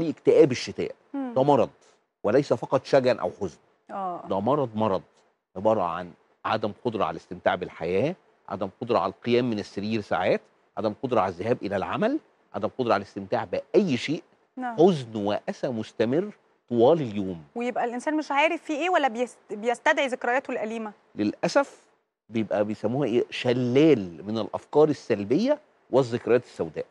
اكتئاب الشتاء ده مرض وليس فقط شجن او حزن اه ده مرض مرض عباره عن عدم قدره على الاستمتاع بالحياه عدم قدره على القيام من السرير ساعات عدم قدره على الذهاب الى العمل عدم قدره على الاستمتاع باي شيء نعم. حزن واسى مستمر طوال اليوم ويبقى الانسان مش عارف في ايه ولا بيستدعي ذكرياته الاليمه للاسف بيبقى بيسموها ايه شلال من الافكار السلبيه والذكريات السوداء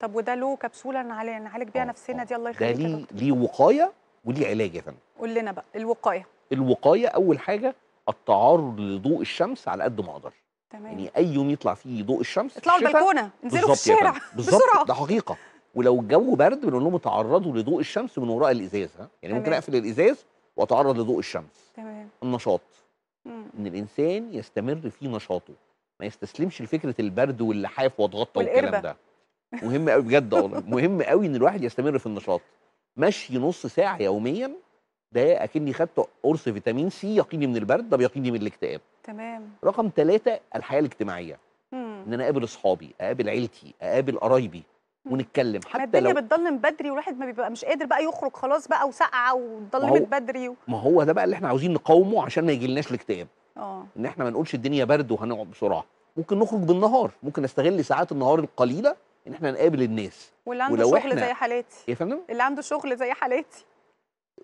طب وده له كبسوله نعالج بيها آه، نفسنا آه. دي الله يخليك ده ليه لي وقايه وليه علاج يا فندم قول لنا بقى الوقايه الوقايه اول حاجه التعرض لضوء الشمس على قد ما اقدر تمام يعني اي يوم يطلع فيه ضوء الشمس اطلعوا البلكونه انزلوا في الشارع بسرعه ده حقيقه ولو الجو برد بنقول لهم اتعرضوا لضوء الشمس من وراء الازاز ها يعني تمام. ممكن اقفل الازاز واتعرض لضوء الشمس تمام النشاط مم. ان الانسان يستمر في نشاطه ما يستسلمش لفكره البرد واللحاف واضغطه والكلام ده مهم قوي بجد والله مهم قوي ان الواحد يستمر في النشاط مشي نص ساعه يوميا ده اكني خدت قرص فيتامين سي يقيني من البرد ده بيقيني من الاكتئاب تمام رقم ثلاثة الحياه الاجتماعيه مم. ان انا اقابل اصحابي اقابل عيلتي اقابل قرايبي ونتكلم حتى ما الدنيا لو بتضلم بدري والواحد ما بيبقى مش قادر بقى يخرج خلاص بقى وسقعه هو... بدري و... ما هو ده بقى اللي احنا عاوزين نقاومه عشان ما يجيلناش الاكتئاب اه ان احنا ما نقولش الدنيا برد وهنقعد بسرعه ممكن نخرج بالنهار ممكن نستغل ساعات النهار القليله ان احنا نقابل الناس واللي عنده شغل زي حالاتي إيه يا فندم اللي عنده شغل زي حالاتي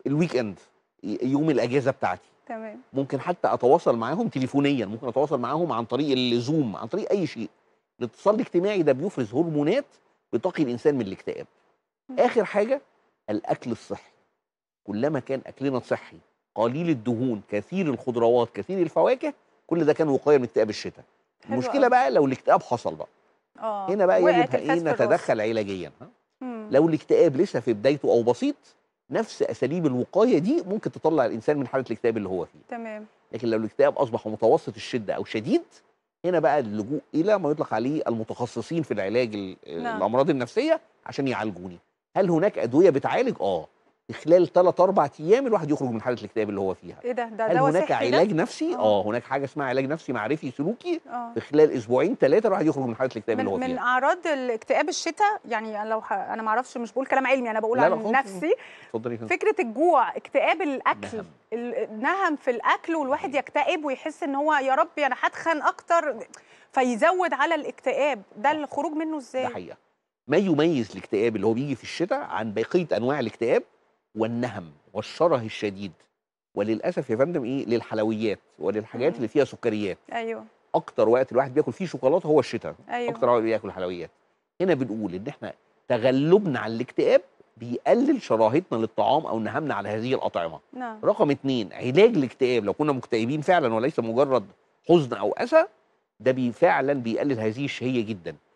الويك اند يوم الاجازه بتاعتي تمام ممكن حتى اتواصل معاهم تليفونيا ممكن اتواصل معاهم عن طريق الزوم عن طريق اي شيء الاتصال الاجتماعي ده بيفرز هرمونات بتقي الانسان من الاكتئاب اخر حاجه الاكل الصحي كلما كان اكلنا صحي قليل الدهون كثير الخضروات كثير الفواكه كل ده كان وقايه من اكتئاب الشتاء المشكله بقى لو الاكتئاب حصل بقى أوه. هنا بقى يجب يعني ايه نتدخل علاجيا لو الاكتئاب لسه في بدايته او بسيط نفس اساليب الوقايه دي ممكن تطلع الانسان من حاله الاكتئاب اللي هو فيه تمام لكن لو الاكتئاب اصبح متوسط الشده او شديد هنا بقى اللجوء الى ما يطلق عليه المتخصصين في العلاج نعم. الامراض النفسيه عشان يعالجوني هل هناك ادويه بتعالج اه خلال ثلاث اربع ايام الواحد يخرج من حاله الاكتئاب اللي هو فيها ايه ده ده هل هناك علاج ده؟ نفسي آه. اه هناك حاجه اسمها علاج نفسي معرفي سلوكي آه. في خلال اسبوعين ثلاثه الواحد يخرج من حاله الاكتئاب اللي هو فيها من اعراض الاكتئاب الشتاء يعني لو ح... انا ما اعرفش مش بقول كلام علمي انا بقول لا عن لا نفسي اتفضلي فكره الجوع اكتئاب الاكل النهم في الاكل والواحد يكتئب ويحس ان هو يا ربي انا هتخن اكتر فيزود على الاكتئاب ده الخروج منه ازاي ده حقيقه ما يميز الاكتئاب اللي هو بيجي في الشتاء عن بقيه انواع الاكتئاب والنهم والشره الشديد وللاسف يا فندم ايه للحلويات وللحاجات اللي فيها سكريات ايوه اكتر وقت الواحد بياكل فيه شوكولاته هو الشتاء أيوه. اكتر وقت بياكل حلويات هنا بنقول ان احنا تغلبنا على الاكتئاب بيقلل شراهتنا للطعام او نهمنا على هذه الاطعمه نعم. رقم اتنين علاج الاكتئاب لو كنا مكتئبين فعلا وليس مجرد حزن او اسى ده بي فعلا بيقلل هذه الشهيه جدا